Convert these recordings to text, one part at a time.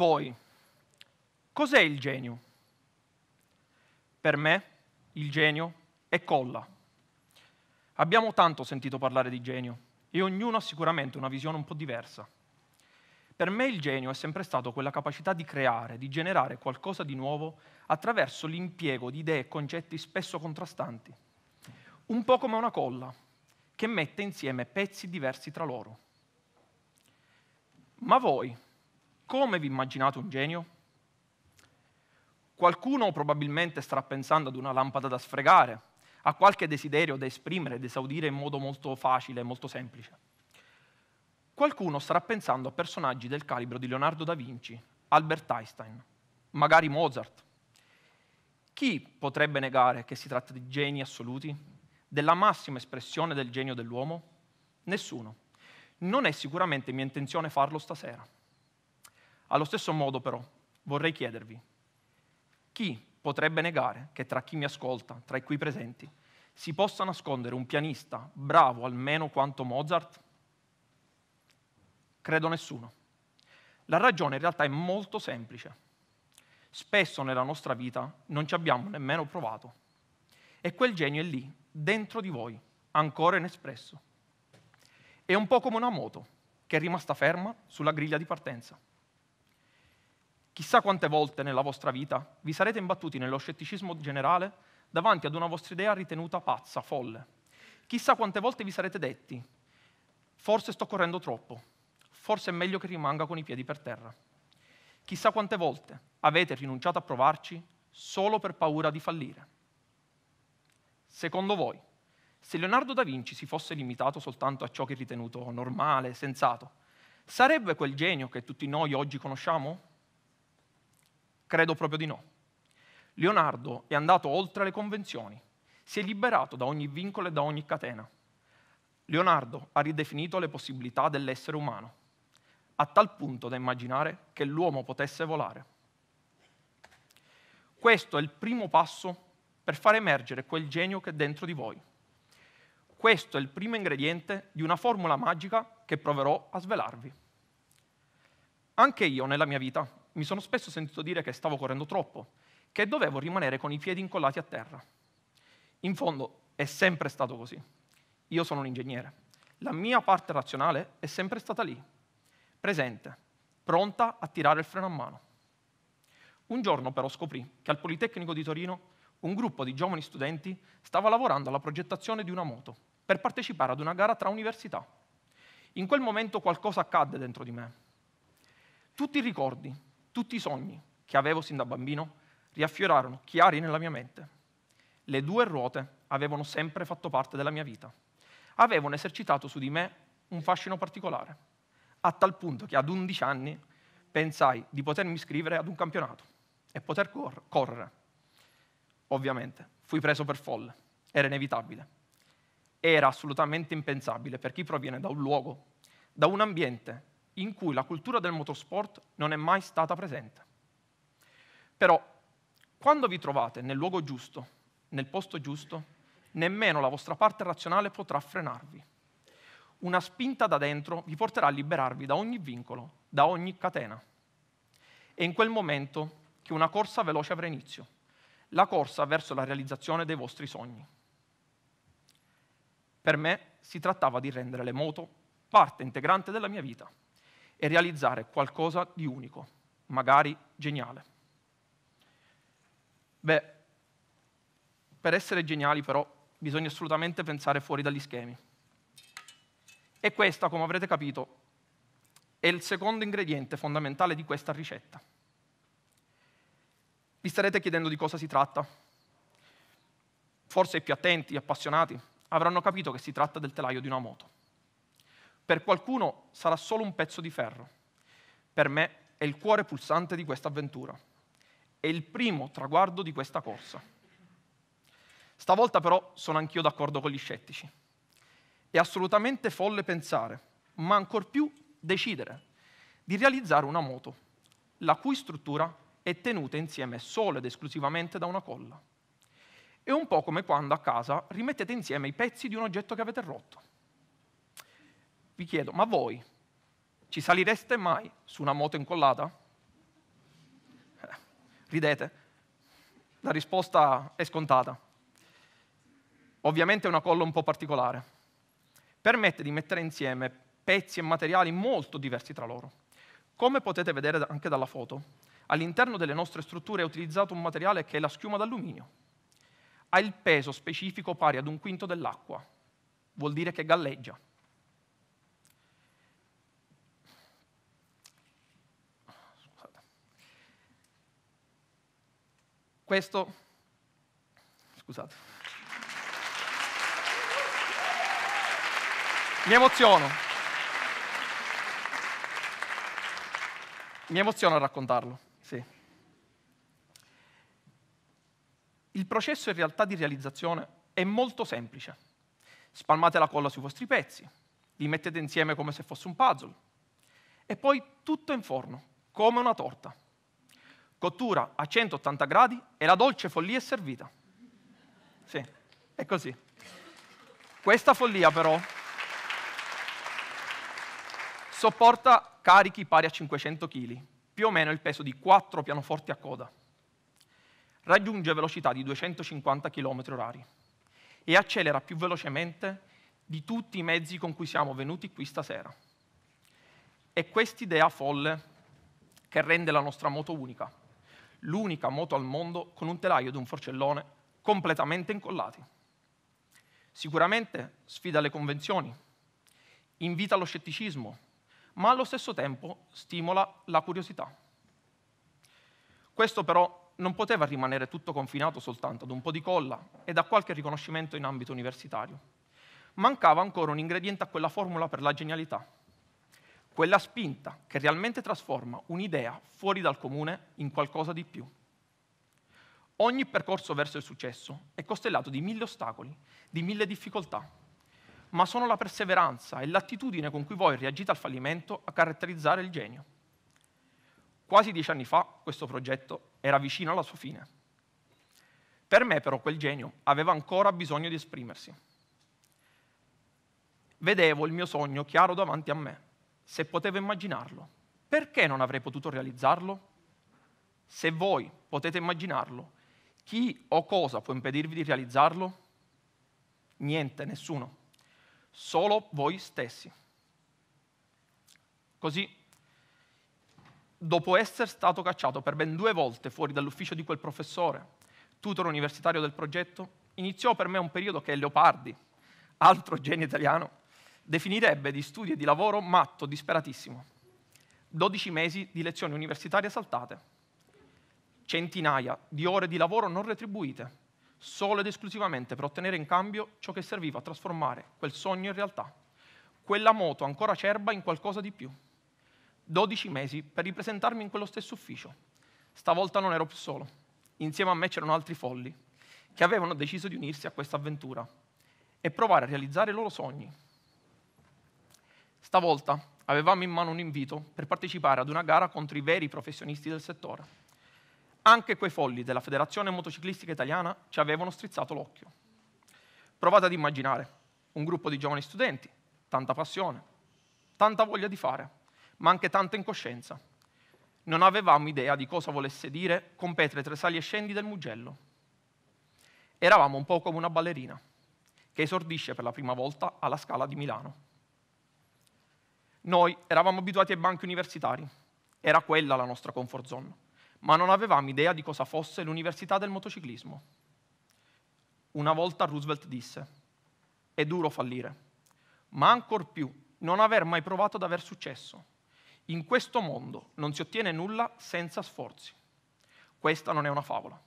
voi cos'è il genio? Per me il genio è colla. Abbiamo tanto sentito parlare di genio e ognuno ha sicuramente una visione un po' diversa. Per me il genio è sempre stato quella capacità di creare, di generare qualcosa di nuovo attraverso l'impiego di idee e concetti spesso contrastanti. Un po' come una colla che mette insieme pezzi diversi tra loro. Ma voi, come vi immaginate un genio? Qualcuno probabilmente starà pensando ad una lampada da sfregare, a qualche desiderio da esprimere ed esaudire in modo molto facile molto semplice. Qualcuno starà pensando a personaggi del calibro di Leonardo da Vinci, Albert Einstein, magari Mozart. Chi potrebbe negare che si tratta di geni assoluti, della massima espressione del genio dell'uomo? Nessuno. Non è sicuramente mia intenzione farlo stasera. Allo stesso modo però vorrei chiedervi, chi potrebbe negare che tra chi mi ascolta, tra i qui presenti, si possa nascondere un pianista bravo almeno quanto Mozart? Credo nessuno. La ragione in realtà è molto semplice. Spesso nella nostra vita non ci abbiamo nemmeno provato. E quel genio è lì, dentro di voi, ancora inespresso. È un po' come una moto che è rimasta ferma sulla griglia di partenza. Chissà quante volte nella vostra vita vi sarete imbattuti nello scetticismo generale davanti ad una vostra idea ritenuta pazza, folle. Chissà quante volte vi sarete detti, forse sto correndo troppo, forse è meglio che rimanga con i piedi per terra. Chissà quante volte avete rinunciato a provarci solo per paura di fallire. Secondo voi, se Leonardo da Vinci si fosse limitato soltanto a ciò che è ritenuto normale, sensato, sarebbe quel genio che tutti noi oggi conosciamo? Credo proprio di no. Leonardo è andato oltre le convenzioni, si è liberato da ogni vincolo e da ogni catena. Leonardo ha ridefinito le possibilità dell'essere umano, a tal punto da immaginare che l'uomo potesse volare. Questo è il primo passo per far emergere quel genio che è dentro di voi. Questo è il primo ingrediente di una formula magica che proverò a svelarvi. Anche io nella mia vita mi sono spesso sentito dire che stavo correndo troppo, che dovevo rimanere con i piedi incollati a terra. In fondo è sempre stato così. Io sono un ingegnere. La mia parte razionale è sempre stata lì, presente, pronta a tirare il freno a mano. Un giorno però scoprì che al Politecnico di Torino un gruppo di giovani studenti stava lavorando alla progettazione di una moto per partecipare ad una gara tra università. In quel momento qualcosa accadde dentro di me. Tutti i ricordi, tutti i sogni che avevo sin da bambino riaffiorarono chiari nella mia mente. Le due ruote avevano sempre fatto parte della mia vita. Avevano esercitato su di me un fascino particolare, a tal punto che ad 11 anni pensai di potermi iscrivere ad un campionato e poter cor- correre. Ovviamente fui preso per folle, era inevitabile. Era assolutamente impensabile per chi proviene da un luogo, da un ambiente in cui la cultura del motorsport non è mai stata presente. Però, quando vi trovate nel luogo giusto, nel posto giusto, nemmeno la vostra parte razionale potrà frenarvi. Una spinta da dentro vi porterà a liberarvi da ogni vincolo, da ogni catena. È in quel momento che una corsa veloce avrà inizio, la corsa verso la realizzazione dei vostri sogni. Per me si trattava di rendere le moto parte integrante della mia vita e realizzare qualcosa di unico, magari geniale. Beh, per essere geniali però bisogna assolutamente pensare fuori dagli schemi. E questa, come avrete capito, è il secondo ingrediente fondamentale di questa ricetta. Vi starete chiedendo di cosa si tratta. Forse i più attenti, appassionati, avranno capito che si tratta del telaio di una moto. Per qualcuno sarà solo un pezzo di ferro. Per me è il cuore pulsante di questa avventura. È il primo traguardo di questa corsa. Stavolta però sono anch'io d'accordo con gli scettici. È assolutamente folle pensare, ma ancor più decidere, di realizzare una moto, la cui struttura è tenuta insieme solo ed esclusivamente da una colla. È un po' come quando a casa rimettete insieme i pezzi di un oggetto che avete rotto vi chiedo, ma voi ci salireste mai su una moto incollata? Eh, ridete? La risposta è scontata. Ovviamente è una colla un po' particolare. Permette di mettere insieme pezzi e materiali molto diversi tra loro. Come potete vedere anche dalla foto, all'interno delle nostre strutture è utilizzato un materiale che è la schiuma d'alluminio. Ha il peso specifico pari ad un quinto dell'acqua. Vuol dire che galleggia. Questo, scusate, mi emoziono. Mi emoziono a raccontarlo, sì. Il processo in realtà di realizzazione è molto semplice. Spalmate la colla sui vostri pezzi, li mettete insieme come se fosse un puzzle e poi tutto in forno, come una torta cottura a 180 gradi e la dolce follia è servita. Sì, è così. Questa follia però sopporta carichi pari a 500 kg, più o meno il peso di 4 pianoforti a coda. Raggiunge velocità di 250 km/h e accelera più velocemente di tutti i mezzi con cui siamo venuti qui stasera. È quest'idea folle che rende la nostra moto unica l'unica moto al mondo con un telaio ed un forcellone completamente incollati. Sicuramente sfida le convenzioni, invita allo scetticismo, ma allo stesso tempo stimola la curiosità. Questo però non poteva rimanere tutto confinato soltanto ad un po' di colla e a qualche riconoscimento in ambito universitario. Mancava ancora un ingrediente a quella formula per la genialità, quella spinta che realmente trasforma un'idea fuori dal comune in qualcosa di più. Ogni percorso verso il successo è costellato di mille ostacoli, di mille difficoltà, ma sono la perseveranza e l'attitudine con cui voi reagite al fallimento a caratterizzare il genio. Quasi dieci anni fa questo progetto era vicino alla sua fine. Per me però quel genio aveva ancora bisogno di esprimersi. Vedevo il mio sogno chiaro davanti a me se potevo immaginarlo, perché non avrei potuto realizzarlo? Se voi potete immaginarlo, chi o cosa può impedirvi di realizzarlo? Niente, nessuno, solo voi stessi. Così, dopo essere stato cacciato per ben due volte fuori dall'ufficio di quel professore, tutor universitario del progetto, iniziò per me un periodo che Leopardi, altro genio italiano, definirebbe di studio e di lavoro matto, disperatissimo. 12 mesi di lezioni universitarie saltate, centinaia di ore di lavoro non retribuite, solo ed esclusivamente per ottenere in cambio ciò che serviva a trasformare quel sogno in realtà, quella moto ancora acerba in qualcosa di più. 12 mesi per ripresentarmi in quello stesso ufficio. Stavolta non ero più solo. Insieme a me c'erano altri folli che avevano deciso di unirsi a questa avventura e provare a realizzare i loro sogni, Stavolta avevamo in mano un invito per partecipare ad una gara contro i veri professionisti del settore. Anche quei folli della Federazione Motociclistica Italiana ci avevano strizzato l'occhio. Provate ad immaginare un gruppo di giovani studenti, tanta passione, tanta voglia di fare, ma anche tanta incoscienza. Non avevamo idea di cosa volesse dire competere tra sali e scendi del Mugello. Eravamo un po' come una ballerina che esordisce per la prima volta alla Scala di Milano noi eravamo abituati ai banchi universitari, era quella la nostra comfort zone, ma non avevamo idea di cosa fosse l'università del motociclismo. Una volta Roosevelt disse, è duro fallire, ma ancor più non aver mai provato ad aver successo. In questo mondo non si ottiene nulla senza sforzi. Questa non è una favola.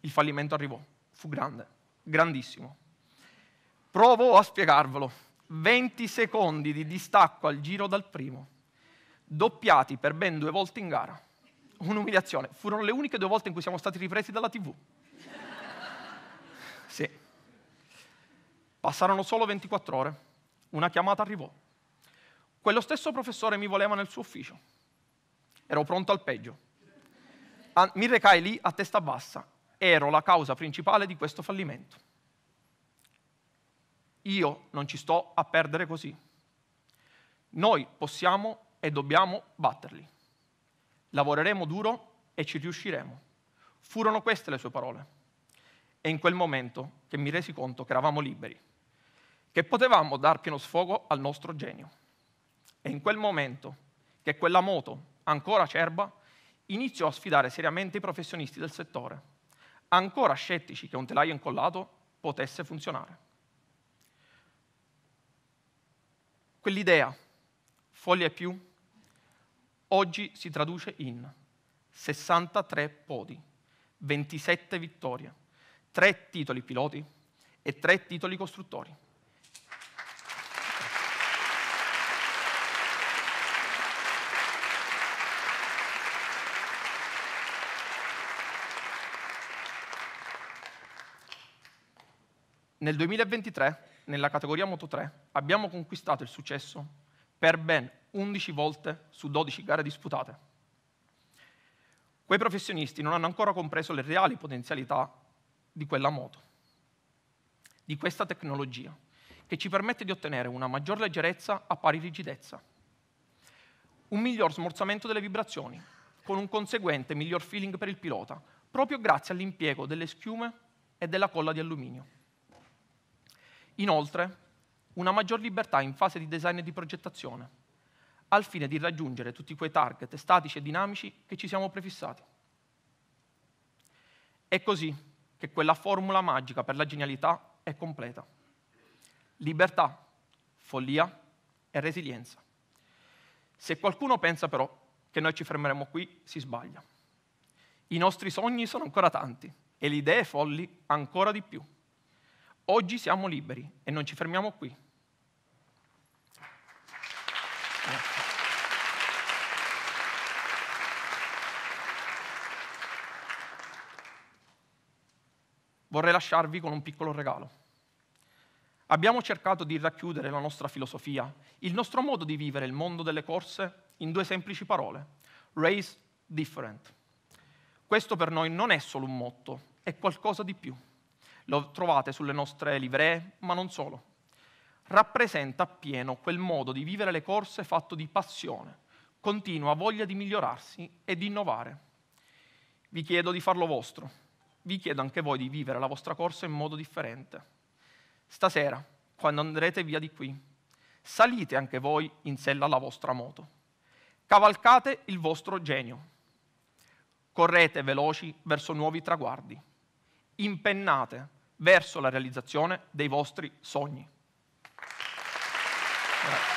Il fallimento arrivò, fu grande, grandissimo. Provo a spiegarvelo. 20 secondi di distacco al giro dal primo, doppiati per ben due volte in gara. Un'umiliazione. Furono le uniche due volte in cui siamo stati ripresi dalla TV. Sì. Passarono solo 24 ore. Una chiamata arrivò. Quello stesso professore mi voleva nel suo ufficio. Ero pronto al peggio. Mi recai lì a testa bassa. Ero la causa principale di questo fallimento io non ci sto a perdere così. Noi possiamo e dobbiamo batterli. Lavoreremo duro e ci riusciremo. Furono queste le sue parole. È in quel momento che mi resi conto che eravamo liberi, che potevamo dar pieno sfogo al nostro genio. È in quel momento che quella moto, ancora acerba, iniziò a sfidare seriamente i professionisti del settore, ancora scettici che un telaio incollato potesse funzionare. Quell'idea, foglia e più, oggi si traduce in 63 podi, 27 vittorie, 3 titoli piloti e 3 titoli costruttori. Nel 2023 nella categoria Moto 3 abbiamo conquistato il successo per ben 11 volte su 12 gare disputate. Quei professionisti non hanno ancora compreso le reali potenzialità di quella moto, di questa tecnologia, che ci permette di ottenere una maggior leggerezza a pari rigidezza, un miglior smorzamento delle vibrazioni, con un conseguente miglior feeling per il pilota, proprio grazie all'impiego delle schiume e della colla di alluminio. Inoltre, una maggior libertà in fase di design e di progettazione, al fine di raggiungere tutti quei target statici e dinamici che ci siamo prefissati. È così che quella formula magica per la genialità è completa. Libertà, follia e resilienza. Se qualcuno pensa però che noi ci fermeremo qui, si sbaglia. I nostri sogni sono ancora tanti e le idee folli ancora di più. Oggi siamo liberi e non ci fermiamo qui. Vorrei lasciarvi con un piccolo regalo. Abbiamo cercato di racchiudere la nostra filosofia, il nostro modo di vivere il mondo delle corse in due semplici parole, race different. Questo per noi non è solo un motto, è qualcosa di più lo trovate sulle nostre livree, ma non solo. Rappresenta appieno quel modo di vivere le corse fatto di passione, continua voglia di migliorarsi e di innovare. Vi chiedo di farlo vostro, vi chiedo anche voi di vivere la vostra corsa in modo differente. Stasera, quando andrete via di qui, salite anche voi in sella alla vostra moto. Cavalcate il vostro genio. Correte veloci verso nuovi traguardi. Impennate verso la realizzazione dei vostri sogni. Grazie.